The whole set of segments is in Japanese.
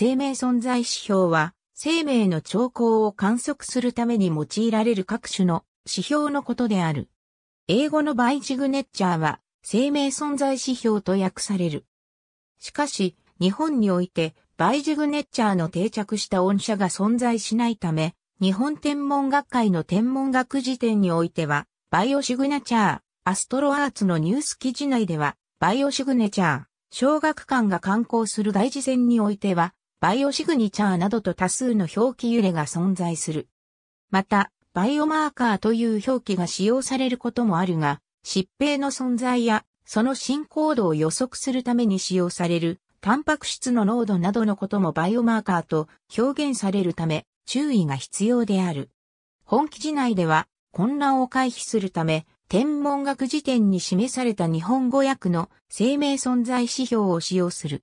生命存在指標は、生命の兆候を観測するために用いられる各種の指標のことである。英語のバイジグネッチャーは、生命存在指標と訳される。しかし、日本において、バイジグネッチャーの定着した音社が存在しないため、日本天文学会の天文学辞典においては、バイオシグネチャー、アストロアーツのニュース記事内では、バイオシグネチャー、小学館が刊行する外事線においては、バイオシグニチャーなどと多数の表記揺れが存在する。また、バイオマーカーという表記が使用されることもあるが、疾病の存在やその進行度を予測するために使用されるタンパク質の濃度などのこともバイオマーカーと表現されるため注意が必要である。本記事内では混乱を回避するため天文学辞典に示された日本語訳の生命存在指標を使用する。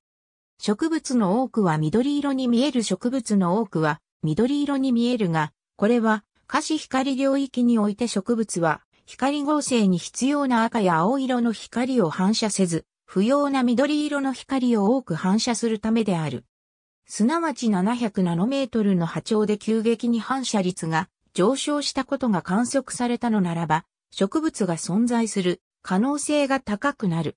植物の多くは緑色に見える植物の多くは緑色に見えるが、これは可視光領域において植物は光合成に必要な赤や青色の光を反射せず、不要な緑色の光を多く反射するためである。すなわち700ナノメートルの波長で急激に反射率が上昇したことが観測されたのならば、植物が存在する可能性が高くなる。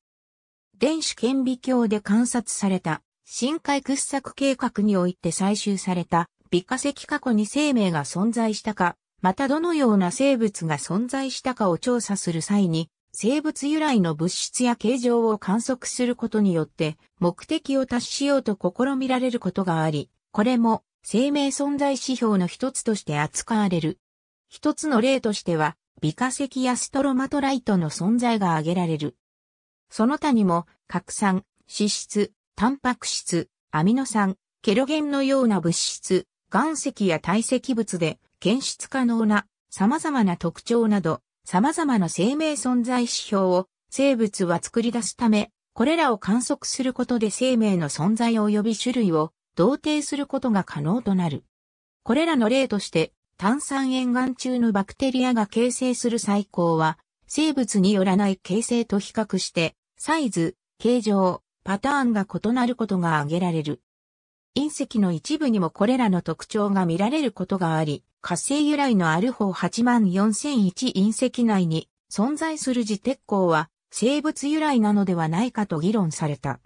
電子顕微鏡で観察された深海掘削計画において採集された微化石過去に生命が存在したか、またどのような生物が存在したかを調査する際に、生物由来の物質や形状を観測することによって目的を達しようと試みられることがあり、これも生命存在指標の一つとして扱われる。一つの例としては、微化石やストロマトライトの存在が挙げられる。その他にも、拡散、脂質、タンパク質、アミノ酸、ケロゲンのような物質、岩石や堆積物で検出可能な様々な特徴など様々な生命存在指標を生物は作り出すため、これらを観測することで生命の存在及び種類を同定することが可能となる。これらの例として、炭酸沿岸中のバクテリアが形成する細胞は、生物によらない形成と比較して、サイズ、形状、パターンが異なることが挙げられる。隕石の一部にもこれらの特徴が見られることがあり、火星由来のアルフォー84001隕石内に存在する磁鉄鋼は生物由来なのではないかと議論された。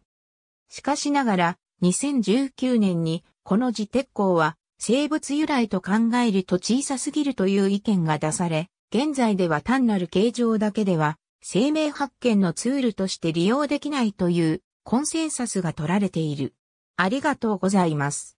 しかしながら、2019年にこの磁鉄鋼は生物由来と考えると小さすぎるという意見が出され、現在では単なる形状だけでは生命発見のツールとして利用できないというコンセンサスが取られている。ありがとうございます。